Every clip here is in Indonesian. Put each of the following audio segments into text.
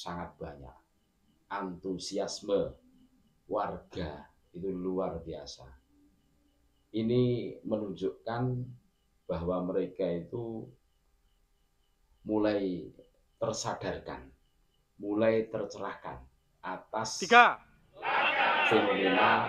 sangat banyak. Antusiasme warga itu luar biasa. Ini menunjukkan bahwa mereka itu mulai tersadarkan, mulai tercerahkan atas Tiga. fenomena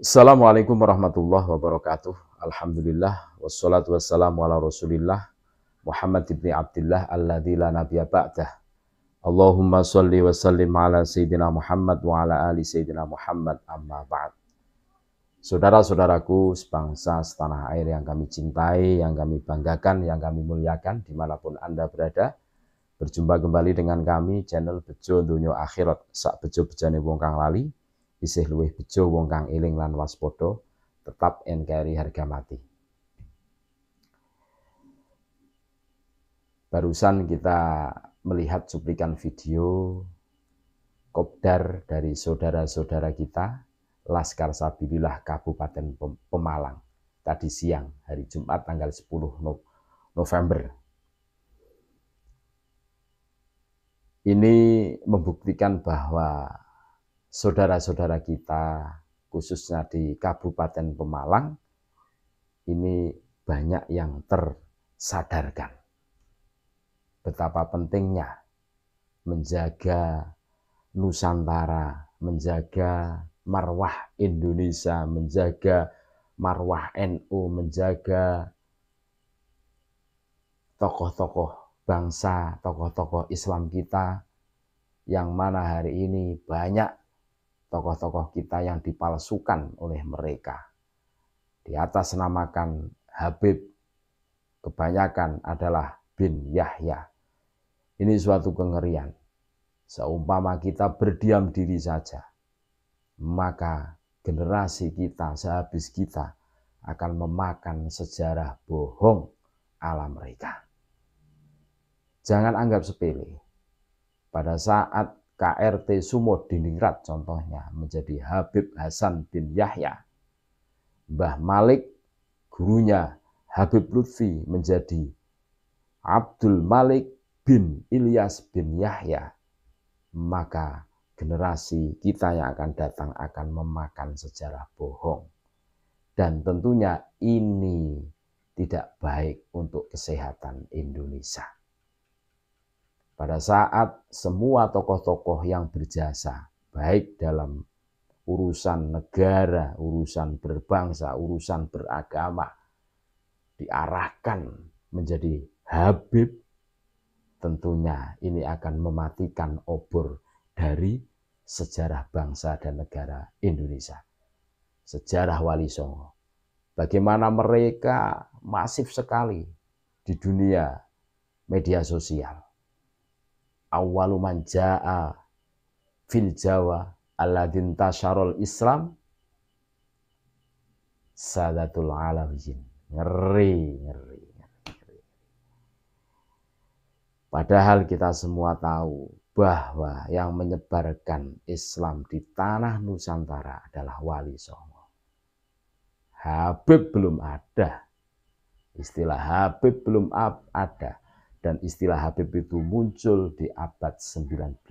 Assalamualaikum warahmatullahi wabarakatuh. Alhamdulillah wassalatu wassalamu ala Rasulillah Muhammad ibn Abdullah alladzi la nabiyya ba'dah. Allahumma shalli wa sallim ala sayyidina Muhammad wa ala ali sayyidina Muhammad amma ba'd. Saudara-saudaraku sebangsa setanah air yang kami cintai, yang kami banggakan, yang kami muliakan dimanapun Anda berada, berjumpa kembali dengan kami channel Bejo Dunia Akhirat sak bejo Bejani wong lali isih luwih bejo wong kang eling lan waspada tetap NKRI harga mati. Barusan kita melihat cuplikan video kopdar dari saudara-saudara kita Laskar Sabilillah Kabupaten Pemalang tadi siang hari Jumat tanggal 10 November ini membuktikan bahwa saudara-saudara kita, khususnya di Kabupaten Pemalang, ini banyak yang tersadarkan. Betapa pentingnya menjaga Nusantara, menjaga marwah Indonesia, menjaga marwah NU, menjaga tokoh-tokoh bangsa, tokoh-tokoh Islam kita yang mana hari ini banyak tokoh-tokoh kita yang dipalsukan oleh mereka. Di atas namakan Habib, kebanyakan adalah bin Yahya. Ini suatu kengerian. Seumpama kita berdiam diri saja, maka generasi kita sehabis kita akan memakan sejarah bohong ala mereka. Jangan anggap sepele. Pada saat KRT Sumodiningrat contohnya menjadi Habib Hasan bin Yahya. Mbah Malik gurunya Habib Lutfi menjadi Abdul Malik bin Ilyas bin Yahya. Maka generasi kita yang akan datang akan memakan sejarah bohong. Dan tentunya ini tidak baik untuk kesehatan Indonesia pada saat semua tokoh-tokoh yang berjasa, baik dalam urusan negara, urusan berbangsa, urusan beragama, diarahkan menjadi Habib, tentunya ini akan mematikan obor dari sejarah bangsa dan negara Indonesia. Sejarah Wali Songo. Bagaimana mereka masif sekali di dunia media sosial awalu manja'a fil Jawa alladzin tasyarul Islam sadatul alamin. Ngeri, ngeri, ngeri. Padahal kita semua tahu bahwa yang menyebarkan Islam di tanah Nusantara adalah Wali Songo. Habib belum ada. Istilah Habib belum ada. Dan istilah Habib itu muncul di abad 19.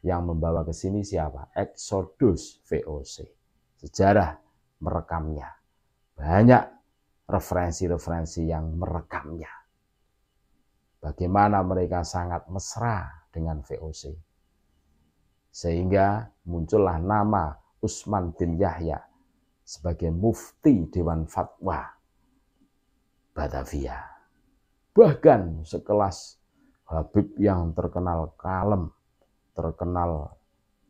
Yang membawa ke sini siapa? Exodus VOC. Sejarah merekamnya. Banyak referensi-referensi yang merekamnya. Bagaimana mereka sangat mesra dengan VOC. Sehingga muncullah nama Usman bin Yahya sebagai mufti Dewan Fatwa Batavia bahkan sekelas Habib yang terkenal kalem, terkenal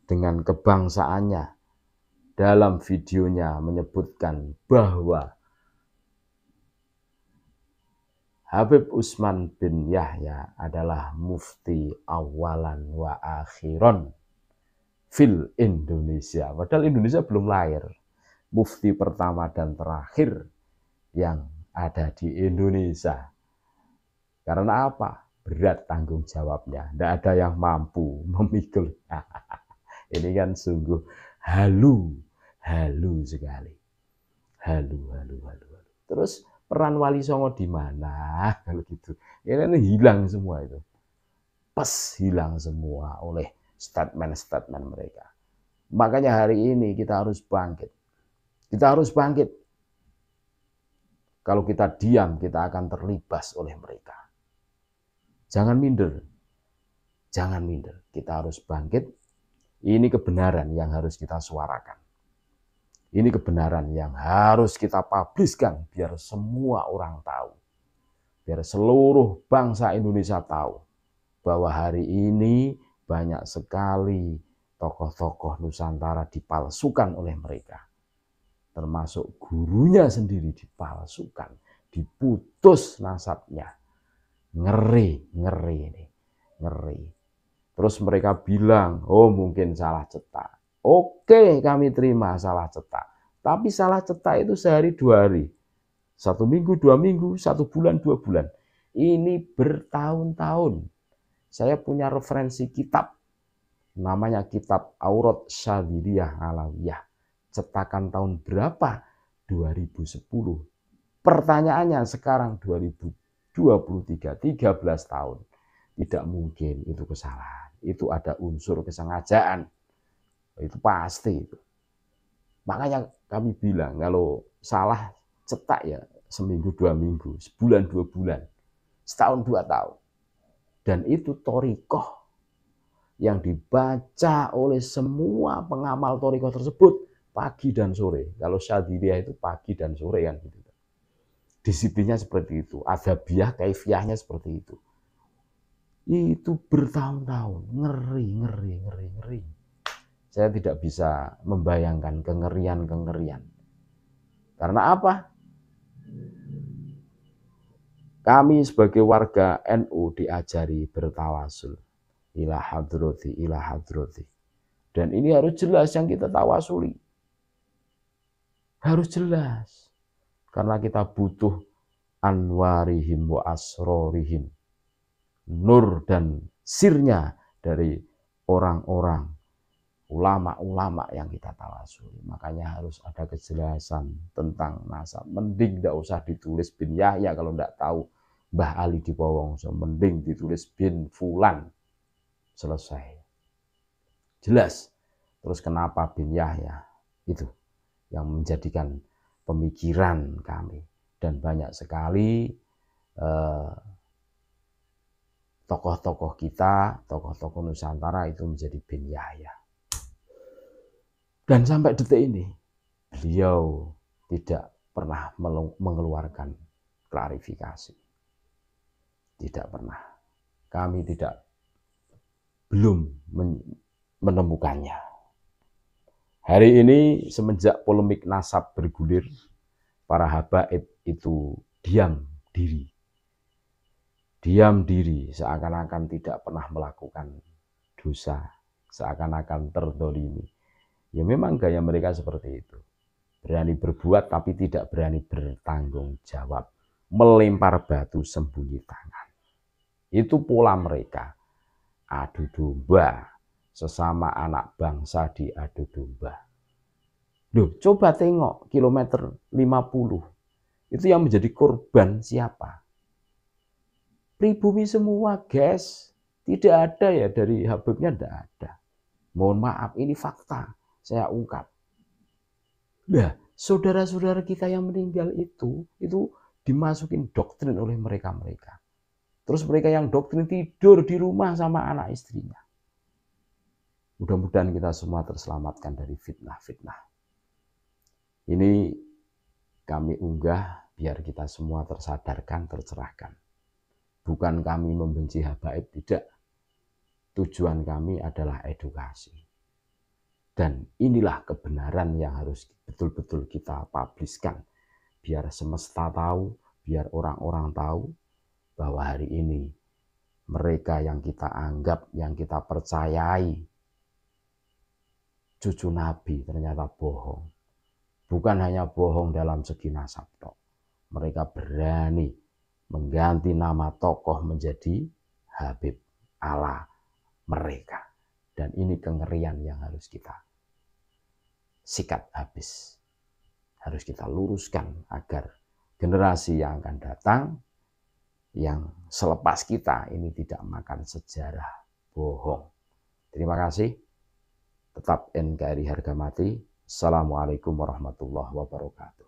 dengan kebangsaannya, dalam videonya menyebutkan bahwa Habib Usman bin Yahya adalah mufti awalan wa akhiron fil Indonesia. Padahal Indonesia belum lahir. Mufti pertama dan terakhir yang ada di Indonesia. Karena apa? Berat tanggung jawabnya. Tidak ada yang mampu memikul. Ini kan sungguh halu, halu sekali. Halu, halu, halu, halu. Terus peran Wali Songo di mana? Kalau gitu. Ini ya kan, hilang semua itu. Pes hilang semua oleh statement-statement mereka. Makanya hari ini kita harus bangkit. Kita harus bangkit. Kalau kita diam, kita akan terlibas oleh mereka. Jangan minder. Jangan minder. Kita harus bangkit. Ini kebenaran yang harus kita suarakan. Ini kebenaran yang harus kita publiskan biar semua orang tahu. Biar seluruh bangsa Indonesia tahu bahwa hari ini banyak sekali tokoh-tokoh Nusantara dipalsukan oleh mereka. Termasuk gurunya sendiri dipalsukan, diputus nasabnya. Ngeri, ngeri ini. Ngeri. Terus mereka bilang, oh mungkin salah cetak. Oke, kami terima salah cetak. Tapi salah cetak itu sehari dua hari. Satu minggu, dua minggu, satu bulan, dua bulan. Ini bertahun-tahun. Saya punya referensi kitab. Namanya kitab Aurat Syadiliyah Alawiyah. Cetakan tahun berapa? 2010. Pertanyaannya sekarang 2020 23, 13 tahun. Tidak mungkin itu kesalahan. Itu ada unsur kesengajaan. Itu pasti itu. Makanya kami bilang kalau salah cetak ya seminggu dua minggu, sebulan dua bulan, setahun dua tahun. Dan itu torikoh yang dibaca oleh semua pengamal torikoh tersebut pagi dan sore. Kalau syadidiyah itu pagi dan sore kan gitu disiplinnya seperti itu, ada adabiah, kaifiahnya seperti itu. Itu bertahun-tahun, ngeri, ngeri, ngeri, ngeri. Saya tidak bisa membayangkan kengerian-kengerian. Karena apa? Kami sebagai warga NU diajari bertawasul. Ilah hadrodi, ilah hadrodi. Dan ini harus jelas yang kita tawasuli. Harus jelas karena kita butuh anwarihim wa asrorihim. Nur dan sirnya dari orang-orang ulama-ulama yang kita tawasuli. Makanya harus ada kejelasan tentang nasab. Mending tidak usah ditulis bin Yahya kalau tidak tahu Mbah Ali di So, Mending ditulis bin Fulan. Selesai. Jelas. Terus kenapa bin Yahya? Itu yang menjadikan pemikiran kami dan banyak sekali tokoh eh, tokoh-tokoh kita, tokoh-tokoh Nusantara itu menjadi bin Yahya. Dan sampai detik ini beliau tidak pernah mengeluarkan klarifikasi. Tidak pernah. Kami tidak belum menemukannya. Hari ini semenjak polemik nasab bergulir, para habaib itu diam diri. Diam diri seakan-akan tidak pernah melakukan dosa, seakan-akan terdolimi. Ya memang gaya mereka seperti itu. Berani berbuat tapi tidak berani bertanggung jawab. Melempar batu sembunyi tangan. Itu pola mereka. Adu domba, sesama anak bangsa diadu domba. Loh, coba tengok kilometer 50. Itu yang menjadi korban siapa? Pribumi semua, guys. Tidak ada ya dari Habibnya, tidak ada. Mohon maaf, ini fakta. Saya ungkap. Nah, saudara-saudara kita yang meninggal itu, itu dimasukin doktrin oleh mereka-mereka. Terus mereka yang doktrin tidur di rumah sama anak istrinya. Mudah-mudahan kita semua terselamatkan dari fitnah-fitnah. Ini kami unggah biar kita semua tersadarkan, tercerahkan. Bukan kami membenci habaib, tidak. Tujuan kami adalah edukasi. Dan inilah kebenaran yang harus betul-betul kita publiskan. Biar semesta tahu, biar orang-orang tahu bahwa hari ini mereka yang kita anggap, yang kita percayai, cucu Nabi ternyata bohong. Bukan hanya bohong dalam segi nasab tok. Mereka berani mengganti nama tokoh menjadi Habib ala mereka. Dan ini kengerian yang harus kita sikat habis. Harus kita luruskan agar generasi yang akan datang yang selepas kita ini tidak makan sejarah bohong. Terima kasih tetap NKRI harga mati. Assalamualaikum warahmatullahi wabarakatuh.